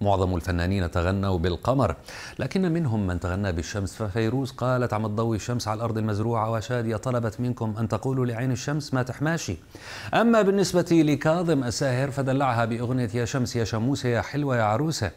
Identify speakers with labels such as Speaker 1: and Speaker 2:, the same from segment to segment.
Speaker 1: معظم الفنانين تغنوا بالقمر لكن منهم من تغنى بالشمس ففيروز قالت عم تضوي الشمس على الأرض المزروعة وشادية طلبت منكم أن تقولوا لعين الشمس ما تحماشي أما بالنسبة لكاظم الساهر فدلعها بأغنية يا شمس يا شموسة يا حلوة يا عروسة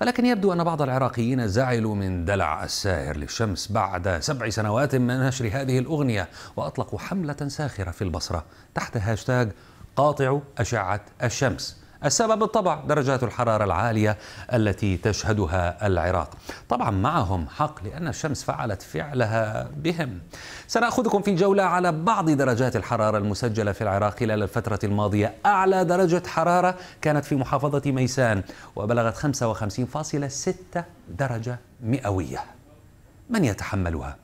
Speaker 1: ولكن يبدو أن بعض العراقيين زعلوا من دلع الساهر للشمس بعد سبع سنوات من نشر هذه الأغنية وأطلقوا حملة ساخرة في البصرة تحت هاشتاج قاطع أشعة الشمس السبب بالطبع درجات الحرارة العالية التي تشهدها العراق طبعا معهم حق لأن الشمس فعلت فعلها بهم سنأخذكم في جولة على بعض درجات الحرارة المسجلة في العراق خلال الفترة الماضية أعلى درجة حرارة كانت في محافظة ميسان وبلغت 55.6 درجة مئوية من يتحملها؟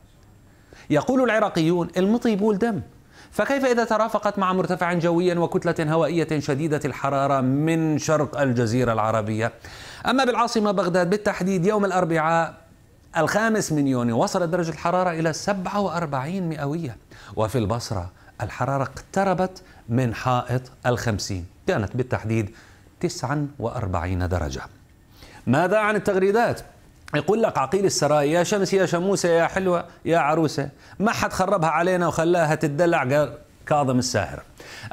Speaker 1: يقول العراقيون المطي يبول دم فكيف إذا ترافقت مع مرتفع جوي وكتلة هوائية شديدة الحرارة من شرق الجزيرة العربية أما بالعاصمة بغداد بالتحديد يوم الأربعاء الخامس من يونيو وصلت درجة الحرارة إلى 47 مئوية وفي البصرة الحرارة اقتربت من حائط الخمسين كانت بالتحديد 49 درجة ماذا عن التغريدات؟ يقول لك عقيل السراي يا شمس يا شموسة يا حلوة يا عروسة ما حد خربها علينا وخلاها تدلع كاظم الساهر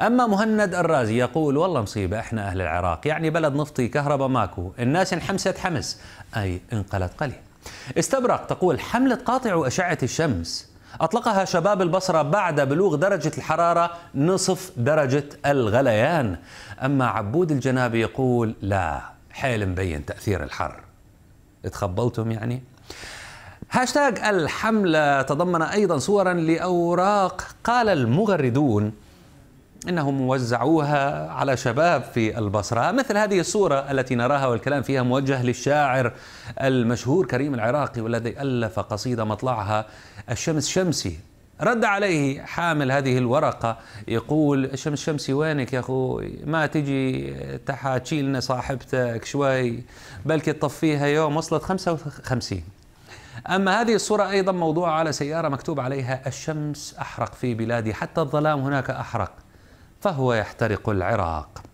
Speaker 1: أما مهند الرازي يقول والله مصيبة إحنا أهل العراق يعني بلد نفطي كهرباء ماكو الناس انحمست حمس أي انقلت قليل استبرق تقول حملة قاطع أشعة الشمس أطلقها شباب البصرة بعد بلوغ درجة الحرارة نصف درجة الغليان أما عبود الجنابي يقول لا حيل مبين تأثير الحر اتخبلتم يعني هاشتاج الحملة تضمن أيضا صورا لأوراق قال المغردون انهم وزعوها على شباب في البصره مثل هذه الصوره التي نراها والكلام فيها موجه للشاعر المشهور كريم العراقي والذي الف قصيده مطلعها الشمس شمسي رد عليه حامل هذه الورقة يقول شمس شمسي وينك يا أخوي ما تجي تحاكي لنا صاحبتك شوي بلكي تطفيها يوم وصلت 55 أما هذه الصورة أيضا موضوعة على سيارة مكتوب عليها الشمس أحرق في بلادي حتى الظلام هناك أحرق فهو يحترق العراق